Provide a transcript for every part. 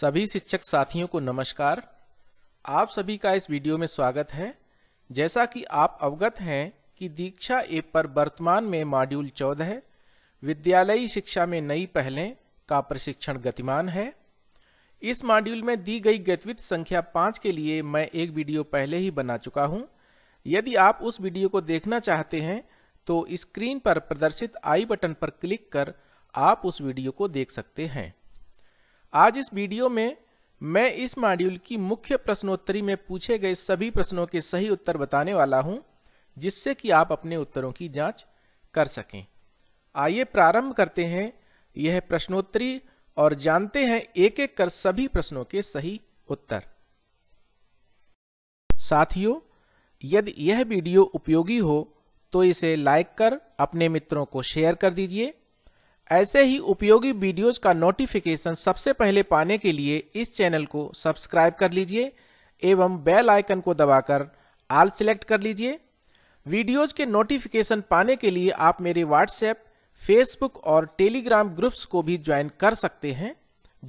सभी शिक्षक साथियों को नमस्कार आप सभी का इस वीडियो में स्वागत है जैसा कि आप अवगत हैं कि दीक्षा ऐप पर वर्तमान में मॉड्यूल 14 विद्यालयी शिक्षा में नई पहलें का प्रशिक्षण गतिमान है इस मॉड्यूल में दी गई गतिविधि संख्या पाँच के लिए मैं एक वीडियो पहले ही बना चुका हूँ यदि आप उस वीडियो को देखना चाहते हैं तो स्क्रीन पर प्रदर्शित आई बटन पर क्लिक कर आप उस वीडियो को देख सकते हैं आज इस वीडियो में मैं इस मॉड्यूल की मुख्य प्रश्नोत्तरी में पूछे गए सभी प्रश्नों के सही उत्तर बताने वाला हूं जिससे कि आप अपने उत्तरों की जांच कर सकें आइए प्रारंभ करते हैं यह प्रश्नोत्तरी और जानते हैं एक एक कर सभी प्रश्नों के सही उत्तर साथियों यदि यह वीडियो उपयोगी हो तो इसे लाइक कर अपने मित्रों को शेयर कर दीजिए ऐसे ही उपयोगी वीडियोस का नोटिफिकेशन सबसे पहले पाने के लिए इस चैनल को सब्सक्राइब कर लीजिए एवं बेल आइकन को दबाकर आल सिलेक्ट कर लीजिए वीडियोस के नोटिफिकेशन पाने के लिए आप मेरे व्हाट्सएप फेसबुक और टेलीग्राम ग्रुप्स को भी ज्वाइन कर सकते हैं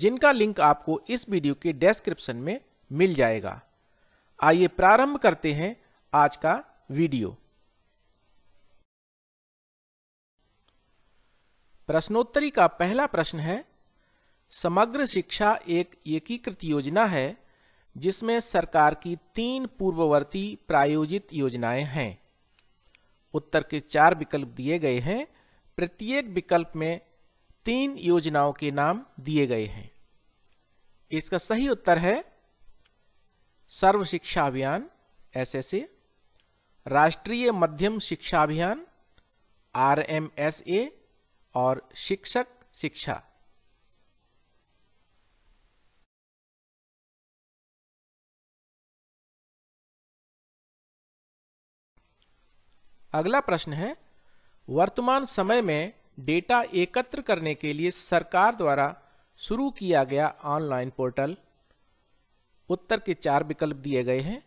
जिनका लिंक आपको इस वीडियो के डिस्क्रिप्शन में मिल जाएगा आइए प्रारंभ करते हैं आज का वीडियो प्रश्नोत्तरी का पहला प्रश्न है समग्र शिक्षा एक एकीकृत योजना है जिसमें सरकार की तीन पूर्ववर्ती प्रायोजित योजनाएं हैं उत्तर के चार विकल्प दिए गए हैं प्रत्येक विकल्प में तीन योजनाओं के नाम दिए गए हैं इसका सही उत्तर है सर्व शिक्षा अभियान एस राष्ट्रीय मध्यम शिक्षा अभियान ए और शिक्षक शिक्षा अगला प्रश्न है वर्तमान समय में डेटा एकत्र करने के लिए सरकार द्वारा शुरू किया गया ऑनलाइन पोर्टल उत्तर के चार विकल्प दिए गए हैं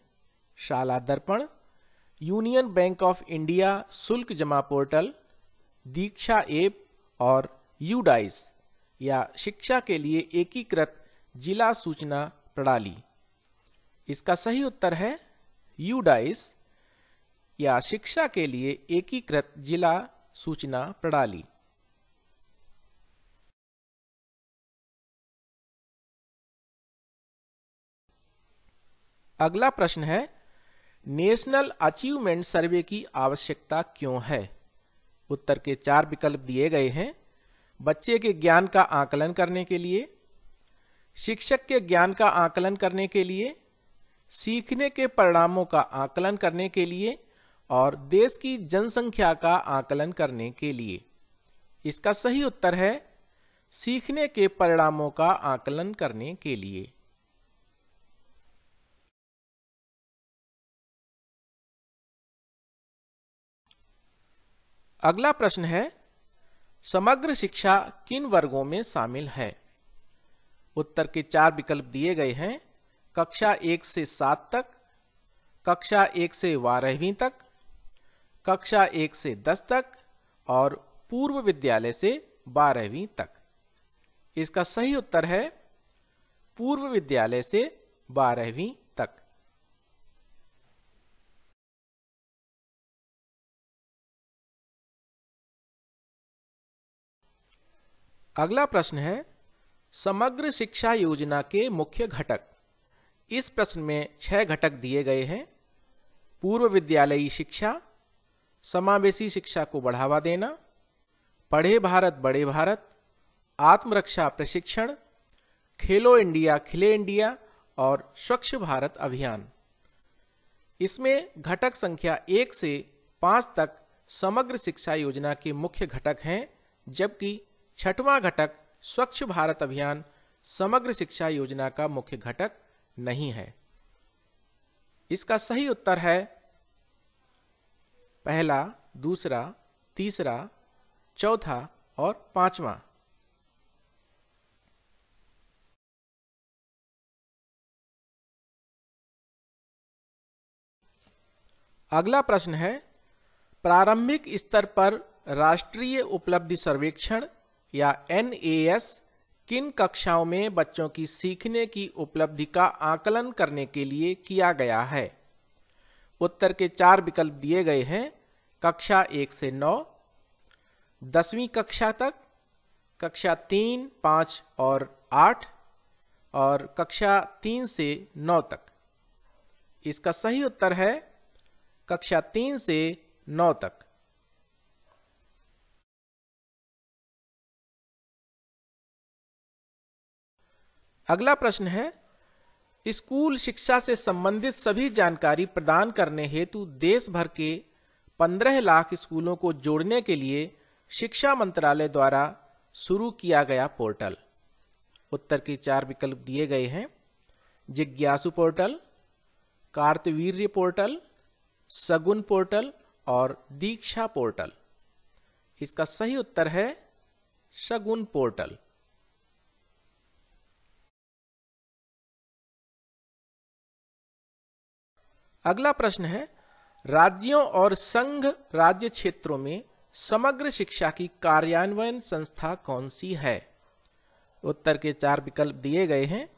शाला दर्पण यूनियन बैंक ऑफ इंडिया शुल्क जमा पोर्टल दीक्षा ऐप और यूडाइस या शिक्षा के लिए एकीकृत जिला सूचना प्रणाली इसका सही उत्तर है यूडाइस या शिक्षा के लिए एकीकृत जिला सूचना प्रणाली अगला प्रश्न है नेशनल अचीवमेंट सर्वे की आवश्यकता क्यों है उत्तर के चार विकल्प दिए गए हैं बच्चे के ज्ञान का आकलन करने के लिए शिक्षक के ज्ञान का आकलन करने के लिए सीखने के परिणामों का आकलन करने के लिए और देश की जनसंख्या का आकलन करने के लिए इसका सही उत्तर है सीखने के परिणामों का आकलन करने के लिए अगला प्रश्न है समग्र शिक्षा किन वर्गों में शामिल है उत्तर के चार विकल्प दिए गए हैं कक्षा एक से सात तक कक्षा एक से बारहवीं तक कक्षा एक से दस तक और पूर्व विद्यालय से बारहवीं तक इसका सही उत्तर है पूर्व विद्यालय से बारहवीं अगला प्रश्न है समग्र शिक्षा योजना के मुख्य घटक इस प्रश्न में छह घटक दिए गए हैं पूर्व विद्यालयी शिक्षा समावेशी शिक्षा को बढ़ावा देना पढ़े भारत बड़े भारत आत्मरक्षा प्रशिक्षण खेलो इंडिया खिले इंडिया और स्वच्छ भारत अभियान इसमें घटक संख्या एक से पांच तक समग्र शिक्षा योजना के मुख्य घटक हैं जबकि छठवां घटक स्वच्छ भारत अभियान समग्र शिक्षा योजना का मुख्य घटक नहीं है इसका सही उत्तर है पहला दूसरा तीसरा चौथा और पांचवा अगला प्रश्न है प्रारंभिक स्तर पर राष्ट्रीय उपलब्धि सर्वेक्षण या एन किन कक्षाओं में बच्चों की सीखने की उपलब्धि का आकलन करने के लिए किया गया है उत्तर के चार विकल्प दिए गए हैं कक्षा एक से नौ दसवीं कक्षा तक कक्षा तीन पाँच और आठ और कक्षा तीन से नौ तक इसका सही उत्तर है कक्षा तीन से नौ तक अगला प्रश्न है स्कूल शिक्षा से संबंधित सभी जानकारी प्रदान करने हेतु देश भर के 15 लाख स्कूलों को जोड़ने के लिए शिक्षा मंत्रालय द्वारा शुरू किया गया पोर्टल उत्तर के चार विकल्प दिए गए हैं जिज्ञासु portal Kartavirya portal Shagun portal और दीक्षा पोर्टल इसका सही उत्तर है सगुन पोर्टल अगला प्रश्न है राज्यों और संघ राज्य क्षेत्रों में समग्र शिक्षा की कार्यान्वयन संस्था कौन सी है उत्तर के चार विकल्प दिए गए हैं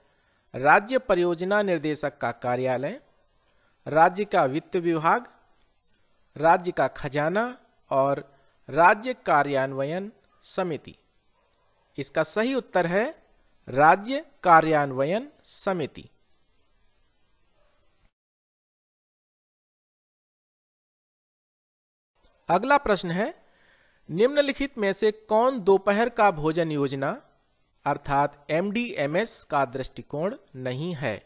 राज्य परियोजना निर्देशक का कार्यालय राज्य का वित्त विभाग राज्य का खजाना और राज्य कार्यान्वयन समिति इसका सही उत्तर है राज्य कार्यान्वयन समिति अगला प्रश्न है निम्नलिखित में से कौन दोपहर का भोजन योजना अर्थात एमडीएमएस का दृष्टिकोण नहीं है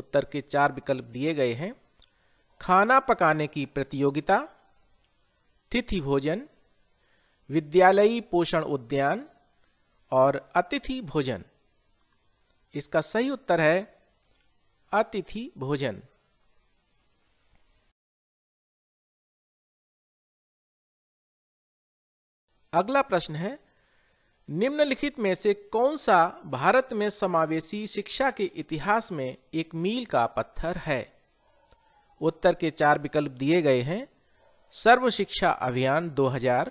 उत्तर के चार विकल्प दिए गए हैं खाना पकाने की प्रतियोगिता तिथि भोजन विद्यालयी पोषण उद्यान और अतिथि भोजन इसका सही उत्तर है अतिथि भोजन अगला प्रश्न है निम्नलिखित में से कौन सा भारत में समावेशी शिक्षा के इतिहास में एक मील का पत्थर है उत्तर के चार विकल्प दिए गए हैं सर्व शिक्षा अभियान 2000,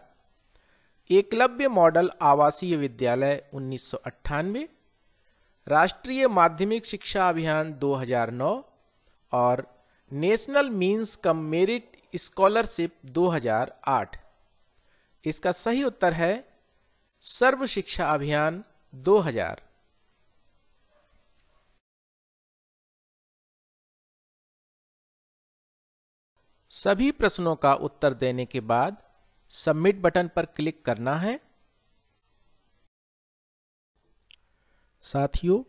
एकलव्य मॉडल आवासीय विद्यालय उन्नीस राष्ट्रीय माध्यमिक शिक्षा अभियान 2009 और national means cum merit scholarship 2008 इसका सही उत्तर है सर्व शिक्षा अभियान 2000 सभी प्रश्नों का उत्तर देने के बाद सबमिट बटन पर क्लिक करना है साथियों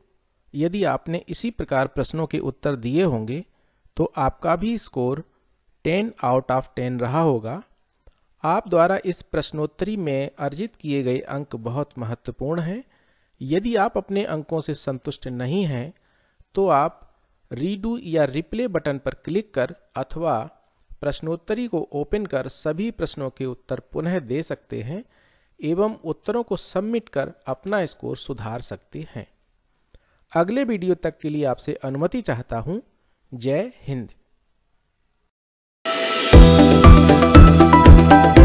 यदि आपने इसी प्रकार प्रश्नों के उत्तर दिए होंगे तो आपका भी स्कोर 10 आउट ऑफ 10 रहा होगा आप द्वारा इस प्रश्नोत्तरी में अर्जित किए गए अंक बहुत महत्वपूर्ण हैं यदि आप अपने अंकों से संतुष्ट नहीं हैं तो आप रीडू या रिप्ले बटन पर क्लिक कर अथवा प्रश्नोत्तरी को ओपन कर सभी प्रश्नों के उत्तर पुनः दे सकते हैं एवं उत्तरों को सबमिट कर अपना स्कोर सुधार सकते हैं अगले वीडियो तक के लिए आपसे अनुमति चाहता हूँ जय हिंद Música